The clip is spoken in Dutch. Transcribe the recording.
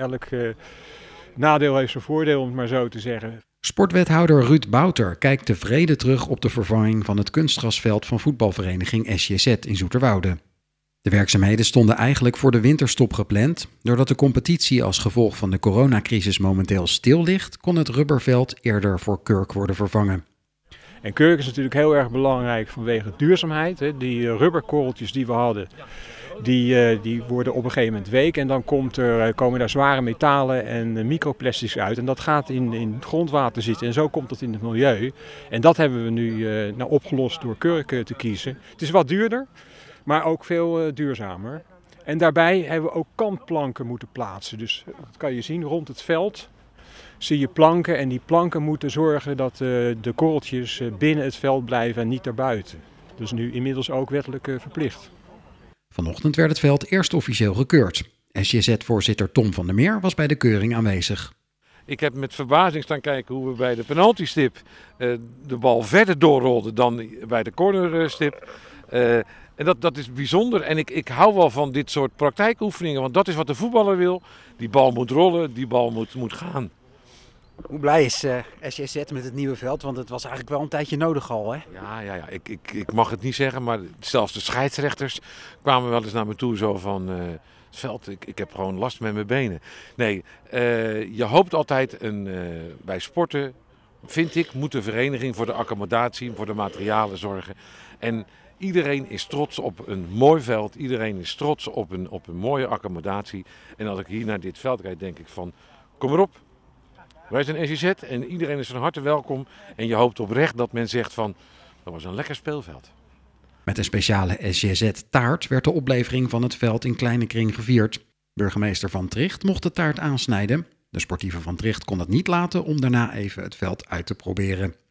elk eh, nadeel heeft zijn voordeel, om het maar zo te zeggen. Sportwethouder Ruud Bouter kijkt tevreden terug op de vervanging van het kunstgrasveld van voetbalvereniging SJZ in Zoeterwoude. De werkzaamheden stonden eigenlijk voor de winterstop gepland. Doordat de competitie als gevolg van de coronacrisis momenteel stil ligt, kon het rubberveld eerder voor kurk worden vervangen. En kurk is natuurlijk heel erg belangrijk vanwege duurzaamheid. Die eh, rubberkorreltjes die we hadden, die, eh, die worden op een gegeven moment week en dan komt er, eh, komen daar zware metalen en eh, microplastics uit. En dat gaat in, in het grondwater zitten en zo komt dat in het milieu. En dat hebben we nu nou, opgelost door kurken te kiezen. Het is wat duurder, maar ook veel duurzamer. En daarbij hebben we ook kantplanken moeten plaatsen. Dus dat kan je zien rond het veld zie je planken en die planken moeten zorgen dat de korreltjes binnen het veld blijven en niet daarbuiten. Dus nu inmiddels ook wettelijk verplicht. Vanochtend werd het veld eerst officieel gekeurd. SJZ-voorzitter Tom van der Meer was bij de keuring aanwezig. Ik heb met verbazing staan kijken hoe we bij de penaltystip uh, de bal verder doorrolden dan bij de cornerstip. Uh, en dat, dat is bijzonder. En ik, ik hou wel van dit soort praktijkoefeningen, want dat is wat de voetballer wil. Die bal moet rollen, die bal moet, moet gaan. Hoe blij is uh, eh, SJZ met het nieuwe veld? Want het was eigenlijk wel een tijdje nodig al, hè? Ja, ja, ja. Ik, ik, ik mag het niet zeggen, maar zelfs de scheidsrechters kwamen wel eens naar me toe zo van... Eh, het veld, ik, ik heb gewoon last met mijn benen. Nee, eh, je hoopt altijd een, bij sporten, vind ik, moet de vereniging voor de accommodatie, voor de materialen zorgen. En Iedereen is trots op een mooi veld. Iedereen is trots op een, op een mooie accommodatie. En als ik hier naar dit veld kijk, denk ik van, kom erop, wij zijn SIZ en iedereen is van harte welkom. En je hoopt oprecht dat men zegt van, dat was een lekker speelveld. Met een speciale SJZ-taart werd de oplevering van het veld in kleine kring gevierd. Burgemeester Van Tricht mocht de taart aansnijden. De sportieve Van Tricht kon het niet laten om daarna even het veld uit te proberen.